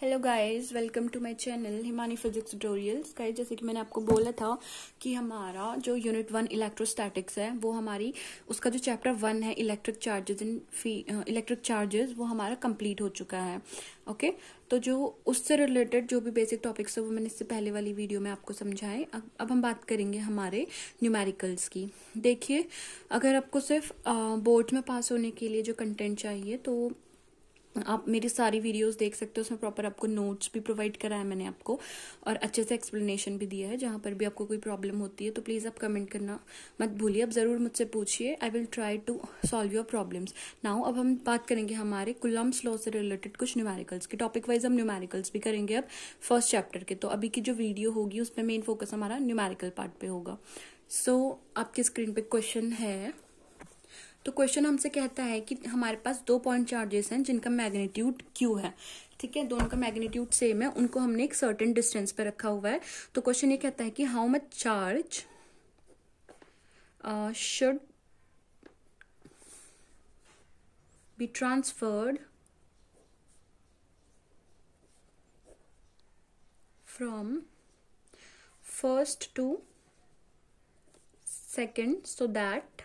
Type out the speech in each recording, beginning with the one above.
Hello guys welcome to my channel Himani physics tutorials guys जैसे कि मैंने आपको बोला था कि हमारा जो यूनिट वन इलेक्ट्रोस्टैटिक्स है वो हमारी उसका जो चैप्टर वन है electric charges in electric charges वो हमारा कंप्लीट हो चुका है ओके okay? तो जो उससे रिलेटेड जो भी बेसिक टॉपिक्स है वो मैंने इससे पहले वाली वीडियो में आपको समझाए अब, अब हम बात करेंगे हमारे न्यूमेरिकल्स की देखिए अगर आपको सिर्फ बोर्ड में पास होने के लिए जो कंटेंट चाहिए तो आप मेरी सारी वीडियोस देख सकते हो उसमें प्रॉपर आपको नोट्स भी प्रोवाइड करा है मैंने आपको और अच्छे से एक्सप्लेनेशन भी दिया है जहाँ पर भी आपको कोई प्रॉब्लम होती है तो प्लीज़ आप कमेंट करना मत भूलिए आप ज़रूर मुझसे पूछिए I will try to solve your problems now अब हम बात करेंगे हमारे कुलम्स लॉ से रिलेटेड कुछ न्यूमेरिकल्स की टॉपिक वाइज हम न्यूमेरिकल्स भी करेंगे अब फर्स्ट चैप्टर के तो अभी की जो वीडियो होगी उसमें मेन फोकस हमारा न्यूमेरिकल पार्ट पे होगा सो so, आपकी स्क्रीन पे क्वेश्चन है तो क्वेश्चन हमसे कहता है कि हमारे पास दो पॉइंट चार्जेस हैं जिनका मैग्नीट्यूड क्यू है ठीक है दोनों का मैग्नीट्यूड सेम है उनको हमने एक सर्टेन डिस्टेंस पर रखा हुआ है तो क्वेश्चन ये कहता है कि how much charge should be transferred from first to second so that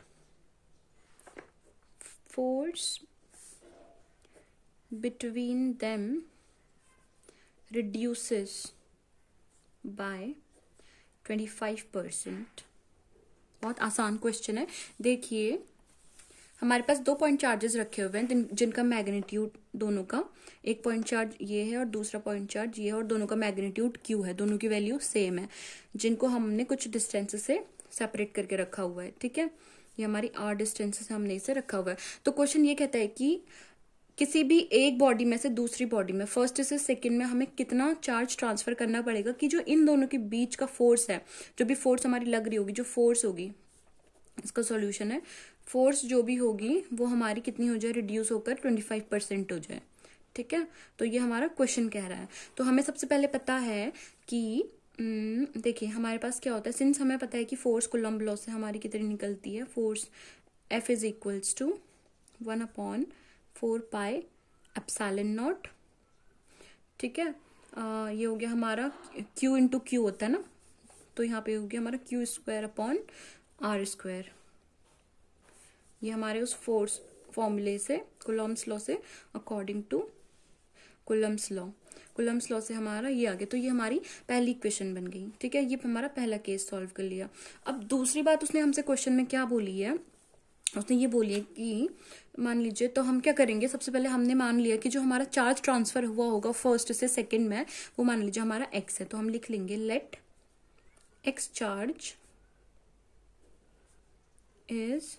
force between them reduces by 25 percent बहुत आसान क्वेश्चन है देखिए हमारे पास दो पॉइंट चार्जेस रखे हुए हैं जिनका मैग्नीट्यूड दोनों का एक पॉइंट चार्ज ये है और दूसरा पॉइंट चार्ज ये है और दोनों का मैग्नीट्यूड क्यू है दोनों की वैल्यू सेम है जिनको हमने कुछ डिस्टेंस से सेपरेट करके रखा हुआ है ठीक है ये हमारी आर डिस्टेंसेस हमने इसे रखा हुआ है तो क्वेश्चन ये कहता है कि किसी भी एक बॉडी में से दूसरी बॉडी में फर्स्ट से सेकंड में हमें कितना चार्ज ट्रांसफर करना पड़ेगा कि जो इन दोनों के बीच का फोर्स है जो भी फोर्स हमारी लग रही होगी जो फोर्स होगी इसका सॉल्यूशन है फोर्स जो भी होगी वो हमारी कितनी हो जाए रिड्यूस होकर ट्वेंटी फाइव परसेंट हो जाए ठीक है तो ये हमारा क्वेश्चन कह रहा है तो हमें सबसे पहले पता है कि हम्म, देखिए हमारे पास क्या होता है सिंस हमें पता है कि फोर्स कुलम लॉ से हमारी कितनी निकलती है force F is equals to one upon four pi epsilon not ठीक है आ, ये हो गया हमारा क्यू इंटू क्यू होता है ना तो यहाँ पे हो गया हमारा Q square upon R square ये हमारे उस फोर्स फॉर्मूले से कुलम्स लॉ से according to Coulomb's law Coulomb's law से हमारा ये आ गया तो ये हमारी पहली क्वेश्चन बन गई ठीक है ये हमारा पहला केस सॉल्व कर लिया अब दूसरी बात उसने हमसे क्वेश्चन में क्या बोली है उसने ये बोली है कि मान लीजिए तो हम क्या करेंगे सबसे पहले हमने मान लिया कि जो हमारा चार्ज ट्रांसफर हुआ होगा फर्स्ट से सेकेंड में वो मान लीजिए हमारा एक्स है तो हम लिख लेंगे let X charge is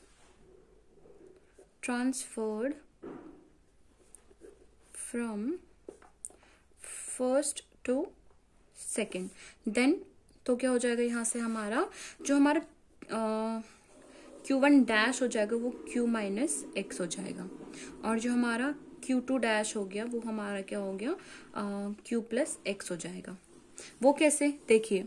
transferred from first to second then तो क्या हो जाएगा यहाँ से हमारा जो हमारा क्यू वन डैश हो जाएगा वो क्यू माइनस एक्स हो जाएगा और जो हमारा क्यू टू डैश हो गया वो हमारा क्या हो गया क्यू प्लस एक्स हो जाएगा वो कैसे देखिए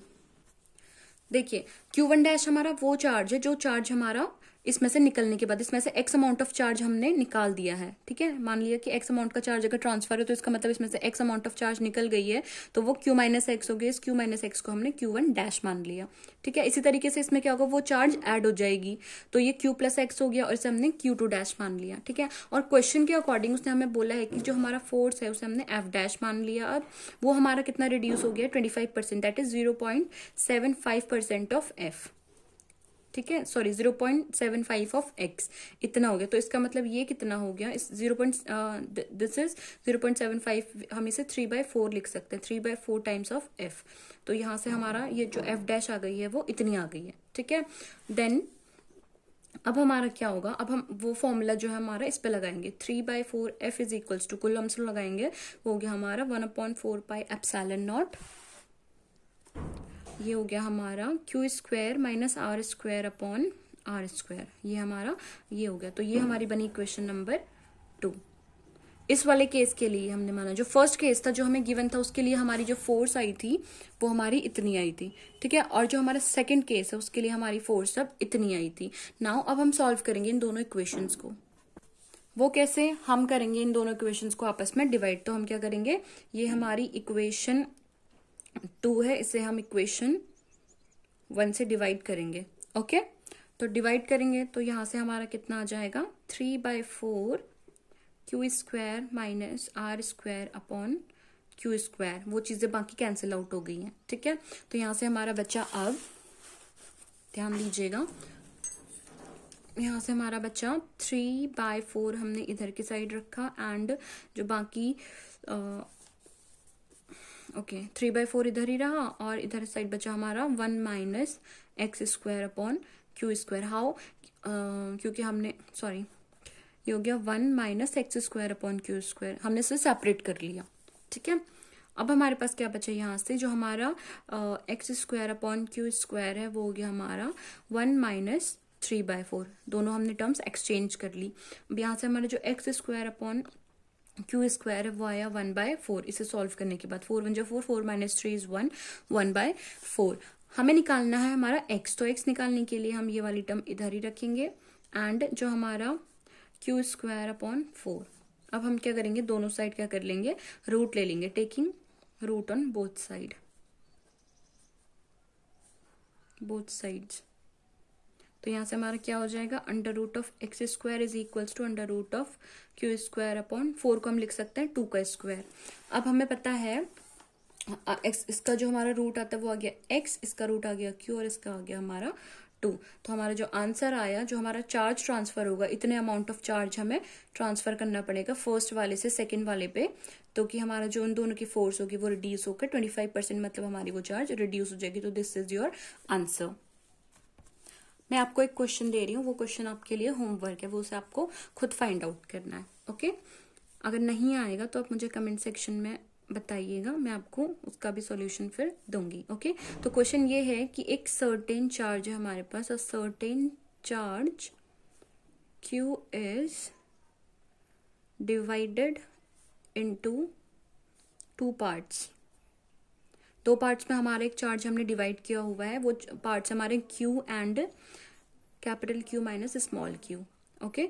देखिए क्यू वन डैश हमारा वो चार्ज है जो चार्ज हमारा इसमें से निकलने के बाद इसमें से एक्स अमाउंट ऑफ चार्ज हमने निकाल दिया है ठीक है मान लिया कि एक्स अमाउंट का चार्ज अगर ट्रांसफर है तो इसका मतलब इसमें से एक्स अमाउंट ऑफ चार्ज निकल गई है तो वो क्यू माइनस एक्स हो गया इस क्यू माइनस एक्स को हमने क्यू वन डैश मान लिया ठीक है इसी तरीके से इसमें क्या होगा वो चार्ज एड हो जाएगी तो ये क्यू प्लस एक्स हो गया और इसे हमने क्यू टू डैश मान लिया ठीक है और क्वेश्चन के अकॉर्डिंग उसने हमें बोला है कि जो हमारा फोर्स है उसे हमने एफ डैश मान लिया अब वो हमारा कितना रिड्यूस हो गया twenty five percent that is zero point seven five percent of F ठीक है sorry zero point seven five of X इतना हो गया तो इसका मतलब ये कितना हो गया इस zero point this is zero point seven five हम इसे थ्री बाय फोर लिख सकते हैं three by four times of F तो यहाँ से हमारा ये जो एफ डैश आ गई है वो इतनी आ गई है ठीक है देन अब हमारा क्या होगा अब हम वो फॉर्मूला जो है हमारा इस पे लगाएंगे three by four F is equals to कुल हम लगाएंगे वो हो गया हमारा one upon four by epsilon not ये हो गया हमारा Q square minus R square upon R square ये हमारा ये हो गया तो ये हमारी बनी इक्वेशन नंबर टू इस वाले केस के लिए हमने माना जो फर्स्ट केस था जो हमें गिवन था उसके लिए हमारी जो फोर्स आई थी वो हमारी इतनी आई थी ठीक है और जो हमारा सेकंड केस है उसके लिए हमारी फोर्स अब इतनी आई थी नाउ अब हम सॉल्व करेंगे इन दोनों इक्वेशंस को वो कैसे हम करेंगे इन दोनों इक्वेशंस को आपस में डिवाइड तो हम क्या करेंगे ये हमारी इक्वेशन टू है इसे हम इक्वेशन वन से डिवाइड करेंगे ओके तो डिवाइड करेंगे तो यहां से हमारा कितना आ जाएगा three by four Q square minus R square upon Q square वो चीज़ें बाकी कैंसिल आउट हो गई हैं ठीक है तो यहां से हमारा बच्चा अब ध्यान दीजिएगा यहाँ से हमारा बच्चा थ्री बाय फोर हमने इधर की साइड रखा एंड जो बाकी ओके थ्री बाय फोर इधर ही रहा और इधर साइड बचा हमारा one minus X square upon Q square how क्योंकि हमने सॉरी ये हो गया one minus X square upon Q square हमने इसे सेपरेट कर लिया ठीक है अब हमारे पास क्या बचा यहाँ से जो हमारा X square upon Q square है वो हो गया हमारा one minus three by four दोनों हमने टर्म्स एक्सचेंज कर ली अब यहाँ से हमारा जो X square upon Q square वो आया वन बाय फोर इसे सॉल्व करने के बाद फोर वन जो four four minus three is one one by four हमें निकालना है हमारा एक्स तो एक्स निकालने के लिए हम ये वाली टर्म इधर ही रखेंगे एंड जो हमारा क्यू स्क्वायर अपॉन फोर अब हम क्या करेंगे दोनों साइड क्या कर लेंगे रूट ले लेंगे taking root on both side both sides तो यहाँ से हमारा क्या हो जाएगा under root of X square is equals to under root of Q square upon four को हम लिख सकते हैं टू का स्क्वायर अब हमें पता है एक्स इसका जो हमारा रूट आता है वो आ गया एक्स इसका रूट आ गया क्यू और इसका आ गया हमारा टू तो हमारा जो आंसर आया जो हमारा चार्ज ट्रांसफर होगा इतने अमाउंट ऑफ चार्ज हमें ट्रांसफर करना पड़ेगा फर्स्ट वाले से सेकेंड वाले पे तो कि हमारा जो उन दोनों की फोर्स होगी वो रिड्यूस होकर ट्वेंटी फाइव परसेंट मतलब हमारी वो चार्ज रिड्यूस हो जाएगी तो दिस इज योर आंसर मैं आपको एक क्वेश्चन दे रही हूँ वो क्वेश्चन आपके लिए होमवर्क है वो उसे आपको खुद फाइंड आउट करना है ओके अगर नहीं आएगा तो आप मुझे कमेंट सेक्शन में बताइएगा मैं आपको उसका भी सॉल्यूशन फिर दूंगी ओके तो क्वेश्चन ये है कि एक सर्टेन चार्ज है हमारे पास a certain charge Q is divided into two parts दो पार्ट्स में हमारा एक चार्ज हमने डिवाइड किया हुआ है वो पार्ट्स हमारे Q and capital Q minus small Q okay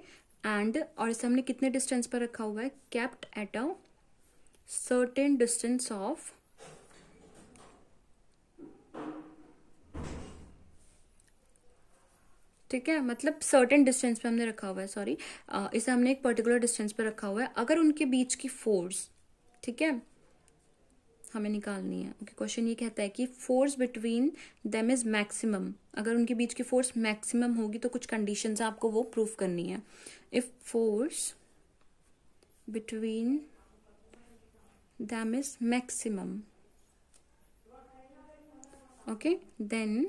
and और इसे हमने कितने डिस्टेंस पर रखा हुआ है kept at a certain distance of ठीक है मतलब सर्टेन डिस्टेंस पे हमने रखा हुआ है सॉरी इसे हमने एक पर्टिकुलर डिस्टेंस पर रखा हुआ है अगर उनके बीच की फोर्स ठीक है हमें निकालनी है ओके क्वेश्चन ये कहता है कि force between them is maximum अगर उनके बीच की फोर्स मैक्सिमम होगी तो कुछ कंडीशन आपको वो प्रूव करनी है if force between them is maximum okay then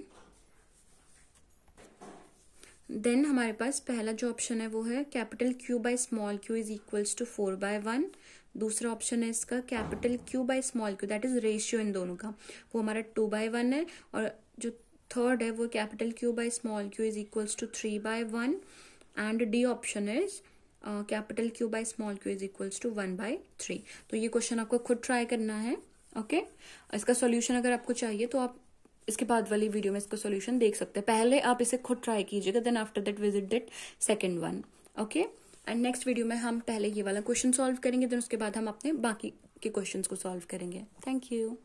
then हमारे पास पहला जो ऑप्शन है वो है capital Q by small Q is equals to four by one दूसरा ऑप्शन है इसका capital Q by small Q that is ratio इन दोनों का वो हमारा टू बाय वन है और जो थर्ड है वो capital Q by small Q is equals to three by one and D option is capital Q by small Q is equals to one by three तो ये क्वेश्चन आपको खुद try करना है ओके okay? इसका solution अगर आपको चाहिए तो आप इसके बाद वाली वीडियो में इसका सोल्यूशन देख सकते हैं पहले आप इसे खुद ट्राई कीजिएगा then after that visit that second one okay and next video में हम पहले ये वाला क्वेश्चन सॉल्व करेंगे देन उसके बाद हम अपने बाकी के क्वेश्चन को सॉल्व करेंगे थैंक यू